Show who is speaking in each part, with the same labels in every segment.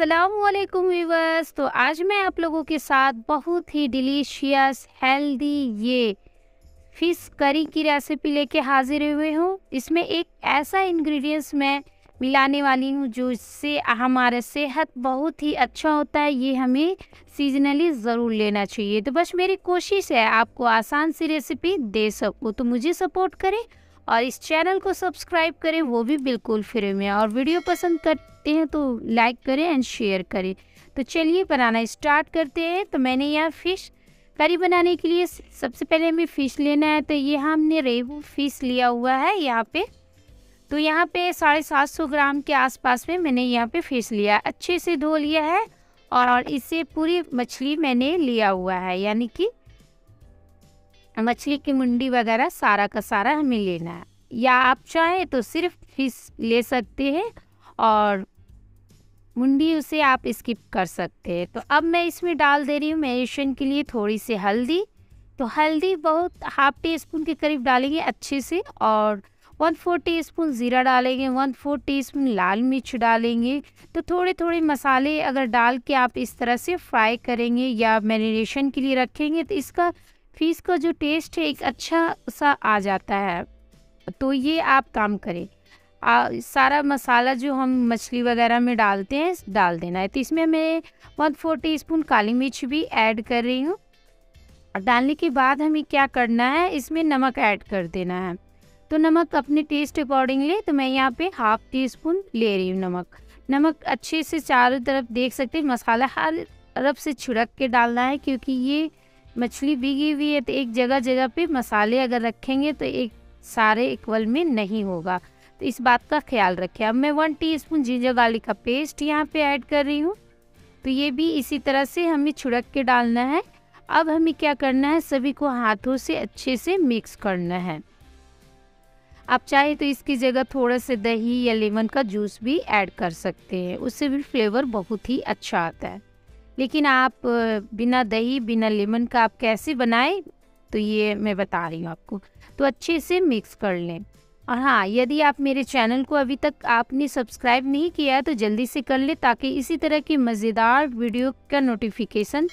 Speaker 1: असलकुम वीवर्स तो आज मैं आप लोगों के साथ बहुत ही डिलीशियस हेल्दी ये फ़िश करी की रेसिपी लेके हाज़िर हुए हूँ इसमें एक ऐसा इंग्रेडिएंट्स मैं मिलाने वाली हूँ जो इससे हमारा सेहत बहुत ही अच्छा होता है ये हमें सीजनली ज़रूर लेना चाहिए तो बस मेरी कोशिश है आपको आसान सी रेसिपी दे सकूँ तो मुझे सपोर्ट करें और इस चैनल को सब्सक्राइब करें वो भी बिल्कुल फ्री में और वीडियो पसंद करते हैं तो लाइक करें एंड शेयर करें तो चलिए बनाना स्टार्ट करते हैं तो मैंने यहाँ फ़िश करी बनाने के लिए सबसे पहले हमें फ़िश लेना है तो ये हमने रेहू फ़िश लिया हुआ है यहाँ पे तो यहाँ पे साढ़े सात सौ ग्राम के आसपास में मैंने यहाँ पे फ़िश लिया अच्छे से धो लिया है और इसे पूरी मछली मैंने लिया हुआ है यानी कि मछली की मुंडी वगैरह सारा का सारा हमें लेना है या आप चाहें तो सिर्फ फिश ले सकते हैं और मुंडी उसे आप स्किप कर सकते हैं तो अब मैं इसमें डाल दे रही हूँ मेडिटेशन के लिए थोड़ी सी हल्दी तो हल्दी बहुत हाफ टी स्पून के करीब डालेंगे अच्छे से और वन फोर टी स्पून ज़ीरा डालेंगे वन फोर टी स्पून लाल मिर्च डालेंगे तो थोड़े थोड़े मसाले अगर डाल के आप इस तरह से फ्राई करेंगे या मैरिनेशन के लिए रखेंगे तो इसका फिश का जो टेस्ट है एक अच्छा सा आ जाता है तो ये आप काम करें आ, सारा मसाला जो हम मछली वगैरह में डालते हैं डाल देना है तो इसमें मैं वन फोर टी स्पून काली मिर्च भी ऐड कर रही हूँ डालने के बाद हमें क्या करना है इसमें नमक ऐड कर देना है तो नमक अपने टेस्ट अकॉर्डिंगली तो मैं यहाँ पे हाफ टी स्पून ले रही हूँ नमक नमक अच्छे से चारों तरफ देख सकते हैं मसाला हर तरफ से छिड़क के डालना है क्योंकि ये मछली भीगी हुई है तो एक जगह जगह पे मसाले अगर रखेंगे तो एक सारे इक्वल में नहीं होगा तो इस बात का ख्याल रखें अब मैं वन टीस्पून जिंजर गार्लिक का पेस्ट यहाँ पे ऐड कर रही हूँ तो ये भी इसी तरह से हमें छिड़क के डालना है अब हमें क्या करना है सभी को हाथों से अच्छे से मिक्स करना है आप चाहे तो इसकी जगह थोड़ा सा दही या लेमन का जूस भी ऐड कर सकते हैं उससे भी फ्लेवर बहुत ही अच्छा आता है लेकिन आप बिना दही बिना लेमन का आप कैसे बनाएं तो ये मैं बता रही हूँ आपको तो अच्छे से मिक्स कर लें और हाँ यदि आप मेरे चैनल को अभी तक आपने सब्सक्राइब नहीं किया है तो जल्दी से कर लें ताकि इसी तरह की मज़ेदार वीडियो का नोटिफिकेशन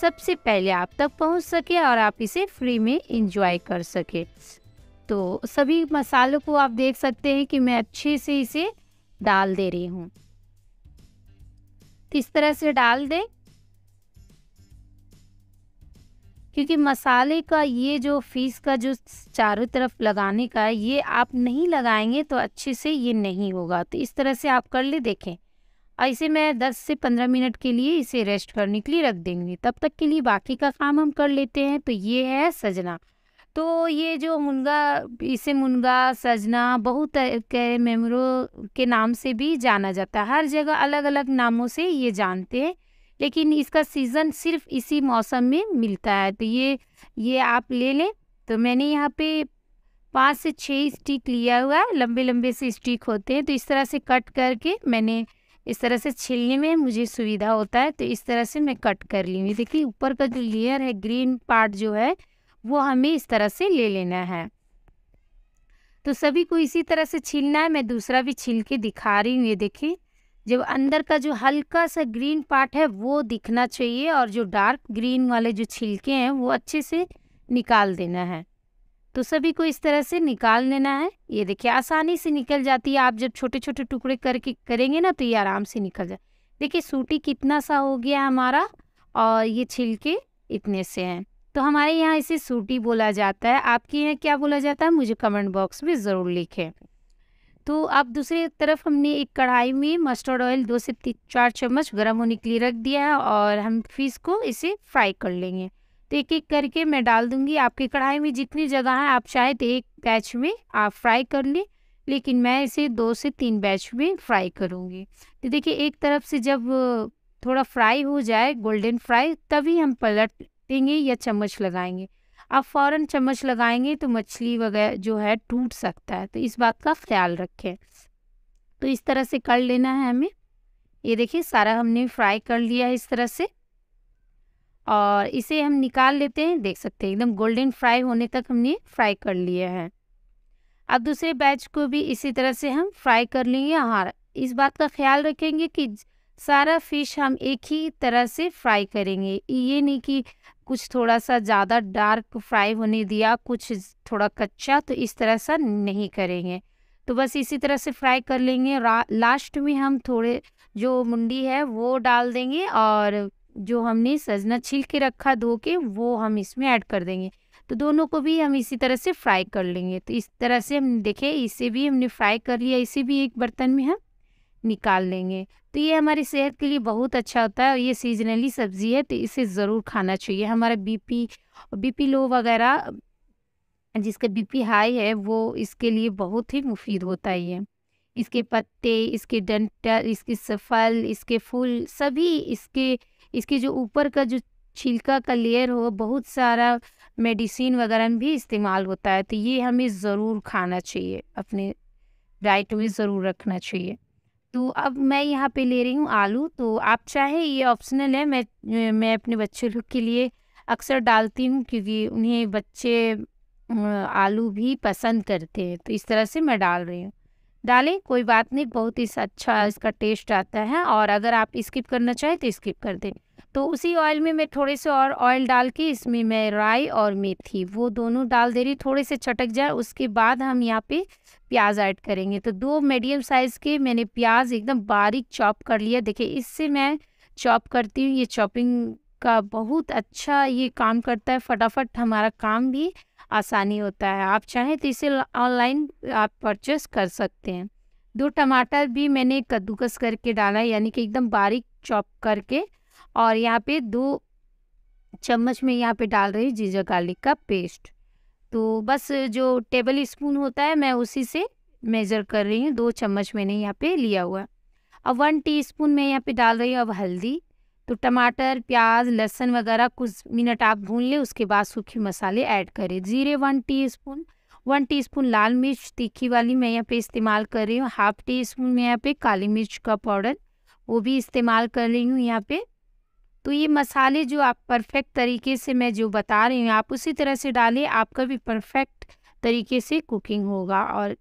Speaker 1: सबसे पहले आप तक पहुंच सके और आप इसे फ्री में इंजॉय कर सके तो सभी मसालों को आप देख सकते हैं कि मैं अच्छे से इसे डाल दे रही हूँ इस तरह से डाल दें क्योंकि मसाले का ये जो फीस का जो चारों तरफ लगाने का है ये आप नहीं लगाएंगे तो अच्छे से ये नहीं होगा तो इस तरह से आप कर ले देखें ऐसे मैं 10 से 15 मिनट के लिए इसे रेस्ट करने के लिए रख देंगे तब तक के लिए बाकी का काम हम कर लेते हैं तो ये है सजना तो ये जो मुनगा इसे मुनगा सजना बहुत मेमरों के नाम से भी जाना जाता है हर जगह अलग अलग नामों से ये जानते हैं लेकिन इसका सीज़न सिर्फ इसी मौसम में मिलता है तो ये ये आप ले लें तो मैंने यहाँ पे पाँच से छः स्टिक लिया हुआ है लंबे लंबे से स्टिक होते हैं तो इस तरह से कट करके मैंने इस तरह से छिलने में मुझे सुविधा होता है तो इस तरह से मैं कट कर ली हूँ देखिए ऊपर का जो लेयर है ग्रीन पार्ट जो है वो हमें इस तरह से ले लेना है तो सभी को इसी तरह से छीलना है मैं दूसरा भी छील के दिखा रही हूँ ये देखिए जब अंदर का जो हल्का सा ग्रीन पार्ट है वो दिखना चाहिए और जो डार्क ग्रीन वाले जो छिलके हैं वो अच्छे से निकाल देना है तो सभी को इस तरह से निकाल लेना है ये देखिए आसानी से निकल जाती है आप जब छोटे छोटे टुकड़े करके करेंगे ना तो ये आराम से निकल जाए देखिए सूटी कितना सा हो गया हमारा और ये छिलके इतने से हैं तो हमारे यहाँ इसे सूटी बोला जाता है आपके यहाँ क्या बोला जाता है मुझे कमेंट बॉक्स में ज़रूर लिखें तो आप दूसरी तरफ हमने एक कढ़ाई में मस्टर्ड ऑयल दो से तीन चार चम्मच गर्म होने के लिए रख दिया है और हम फिश को इसे फ्राई कर लेंगे तो एक एक करके मैं डाल दूंगी आपकी कढ़ाई में जितनी जगह है आप चाहे तो एक बैच में आप फ्राई कर लें लेकिन मैं इसे दो से तीन बैच में फ्राई करूँगी तो देखिए एक तरफ से जब थोड़ा फ्राई हो जाए गोल्डन फ्राई तभी हम पलट देंगे या चम्मच लगाएंगे आप फ़ौरन चम्मच लगाएंगे तो मछली वगैरह जो है टूट सकता है तो इस बात का ख्याल रखें तो इस तरह से कर लेना है हमें ये देखिए सारा हमने फ्राई कर लिया है इस तरह से और इसे हम निकाल लेते हैं देख सकते हैं एकदम गोल्डन फ्राई होने तक हमने फ्राई कर लिया है अब दूसरे बैच को भी इसी तरह से हम फ्राई कर लेंगे हाँ इस बात का ख्याल रखेंगे कि सारा फिश हम एक ही तरह से फ्राई करेंगे ये नहीं कि कुछ थोड़ा सा ज़्यादा डार्क फ्राई होने दिया कुछ थोड़ा कच्चा तो इस तरह सा नहीं करेंगे तो बस इसी तरह से फ्राई कर लेंगे लास्ट में हम थोड़े जो मुंडी है वो डाल देंगे और जो हमने सजना छील के रखा धो के वो हम इसमें ऐड कर देंगे तो दोनों को भी हम इसी तरह से फ्राई कर लेंगे तो इस तरह से हम देखें इसे भी हमने फ्राई कर लिया इसे भी एक बर्तन में हम निकाल लेंगे तो ये हमारी सेहत के लिए बहुत अच्छा होता है और ये सीजनली सब्ज़ी है तो इसे ज़रूर खाना चाहिए हमारा बीपी बीपी लो वगैरह जिसका बीपी हाई है वो इसके लिए बहुत ही मुफीद होता है ये इसके पत्ते इसके डंटल इसके सफल इसके फूल सभी इसके इसके जो ऊपर का जो छिलका का लेयर हो बहुत सारा मेडिसिन वगैरह में भी इस्तेमाल होता है तो ये हमें ज़रूर खाना चाहिए अपने डाइट में ज़रूर रखना चाहिए तो अब मैं यहाँ पे ले रही हूँ आलू तो आप चाहे ये ऑप्शनल है मैं मैं अपने बच्चे लोग के लिए अक्सर डालती हूँ क्योंकि उन्हें बच्चे आलू भी पसंद करते हैं तो इस तरह से मैं डाल रही हूँ डालें कोई बात नहीं बहुत ही अच्छा इसका टेस्ट आता है और अगर आप स्किप करना चाहें तो स्किप कर दें तो उसी ऑयल में मैं थोड़े से और ऑयल डाल के इसमें मैं राई और मेथी वो दोनों डाल दे रही थोड़े से चटक जाए उसके बाद हम यहाँ पे प्याज ऐड करेंगे तो दो मीडियम साइज़ के मैंने प्याज एकदम बारीक चॉप कर लिया देखिए इससे मैं चॉप करती हूँ ये चॉपिंग का बहुत अच्छा ये काम करता है फटाफट हमारा काम भी आसानी होता है आप चाहें तो इसे ऑनलाइन आप परचेस कर सकते हैं दो टमाटर भी मैंने कद्दूकस करके डाला यानी कि एकदम बारीक चॉप करके और यहाँ पे दो चम्मच में यहाँ पे डाल रही हूँ जीजर गार्लिक का पेस्ट तो बस जो टेबल स्पून होता है मैं उसी से मेज़र कर रही हूँ दो चम्मच मैंने यहाँ पे लिया हुआ अब वन टीस्पून मैं यहाँ पे डाल रही हूँ अब हल्दी तो टमाटर प्याज लहसुन वगैरह कुछ मिनट आप भून लें उसके बाद सूखे मसाले ऐड करें जीरे वन टीस्पून वन टी लाल मिर्च तीखी वाली मैं यहाँ पे इस्तेमाल कर रही हूँ हाफ टी स्पून मैं यहाँ पे काली मिर्च का पाउडर वो भी इस्तेमाल कर रही हूँ यहाँ पर तो ये मसाले जो आप परफेक्ट तरीके से मैं जो बता रही हूँ आप उसी तरह से डालें आपका भी परफेक्ट तरीके से कुकिंग होगा और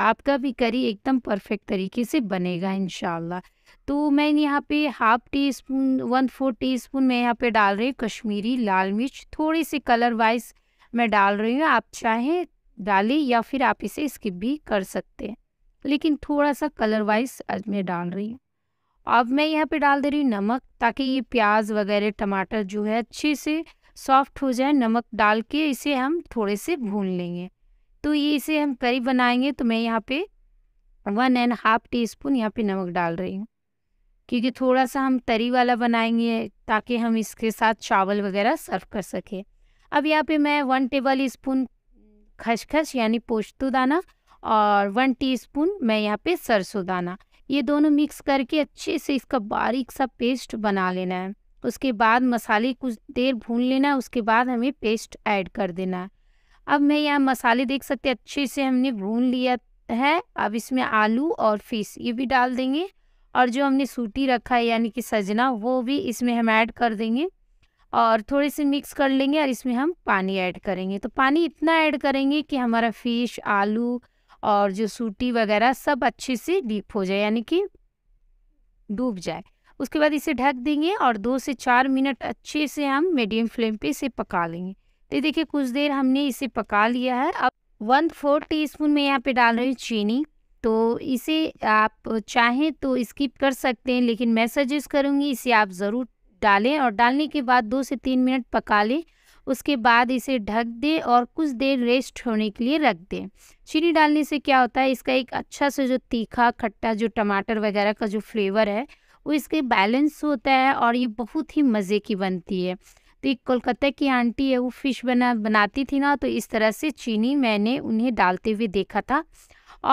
Speaker 1: आपका भी करी एकदम परफेक्ट तरीके से बनेगा इन तो मैं यहाँ पे half teaspoon one four teaspoon मैं यहाँ पे डाल रही हूँ कश्मीरी लाल मिर्च थोड़ी सी कलर वाइज मैं डाल रही हूँ आप चाहें डालें या फिर आप इसे स्किप भी कर सकते हैं लेकिन थोड़ा सा कलर वाइज आज मैं डाल रही हूँ अब मैं यहाँ पे डाल दे रही हूँ नमक ताकि ये प्याज वगैरह टमाटर जो है अच्छे से सॉफ्ट हो जाए नमक डाल के इसे हम थोड़े से भून लेंगे तो ये इसे हम करी बनाएंगे तो मैं यहाँ पे one and half teaspoon यहाँ पे नमक डाल रही हूँ क्योंकि थोड़ा सा हम तरी वाला बनाएंगे ताकि हम इसके साथ चावल वगैरह सर्व कर सकें अब यहाँ पे मैं वन टेबल स्पून खसखस यानी पोस्तू दाना और वन टीस्पून मैं यहाँ पे सरसों दाना ये दोनों मिक्स करके अच्छे से इसका बारीक सा पेस्ट बना लेना है उसके बाद मसाले कुछ देर भून लेना है उसके बाद हमें पेस्ट ऐड कर देना है अब मैं यहाँ मसाले देख सकते अच्छे से हमने भून लिया है अब इसमें आलू और फिश ये भी डाल देंगे और जो हमने सूटी रखा है यानी कि सजना वो भी इसमें हम ऐड कर देंगे और थोड़े से मिक्स कर लेंगे और इसमें हम पानी ऐड करेंगे तो पानी इतना ऐड करेंगे कि हमारा फिश आलू और जो सूटी वगैरह सब अच्छे से डीप हो जाए यानी कि डूब जाए उसके बाद इसे ढक देंगे और दो से चार मिनट अच्छे से हम मीडियम फ्लेम पे इसे पका लेंगे तो देखिए कुछ देर हमने इसे पका लिया है अब वन फोर टी स्पून में यहाँ पे डाल रही हूँ चीनी तो इसे आप चाहें तो स्किप कर सकते हैं लेकिन मैं सजेस्ट करूँगी इसे आप ज़रूर डालें और डालने के बाद दो से तीन मिनट पका लें उसके बाद इसे ढक दें और कुछ देर रेस्ट होने के लिए रख दें चीनी डालने से क्या होता है इसका एक अच्छा सा जो तीखा खट्टा जो टमाटर वगैरह का जो फ्लेवर है वो इसके बैलेंस होता है और ये बहुत ही मज़े की बनती है तो एक कोलकाता की आंटी है वो फ़िश बना बनाती थी ना तो इस तरह से चीनी मैंने उन्हें डालते हुए देखा था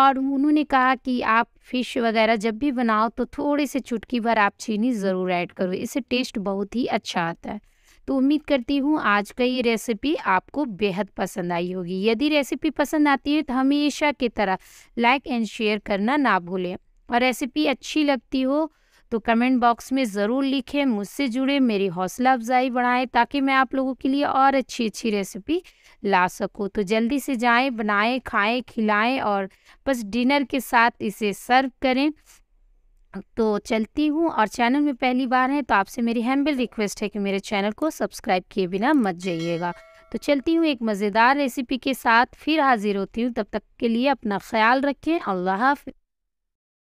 Speaker 1: और उन्होंने कहा कि आप फ़िश वगैरह जब भी बनाओ तो थोड़े से चुटकी भर आप चीनी ज़रूर ऐड करो इससे टेस्ट बहुत ही अच्छा आता है तो उम्मीद करती हूँ आज का ये रेसिपी आपको बेहद पसंद आई होगी यदि रेसिपी पसंद आती है तो हमेशा की तरह लाइक एंड शेयर करना ना भूलें और रेसिपी अच्छी लगती हो तो कमेंट बॉक्स में ज़रूर लिखें मुझसे जुड़े मेरी हौसला अफजाई बढ़ाएं ताकि मैं आप लोगों के लिए और अच्छी अच्छी रेसिपी ला सकूं तो जल्दी से जाएं बनाएं खाएं खिलाएं और बस डिनर के साथ इसे सर्व करें तो चलती हूँ और चैनल में पहली बार हैं तो आपसे मेरी हैम्बल रिक्वेस्ट है कि मेरे चैनल को सब्सक्राइब किए बिना मत जाइएगा तो चलती हूँ एक मज़ेदार रेसिपी के साथ फिर हाजिर होती हूँ तब तक के लिए अपना ख्याल रखें अल्लाह हाफि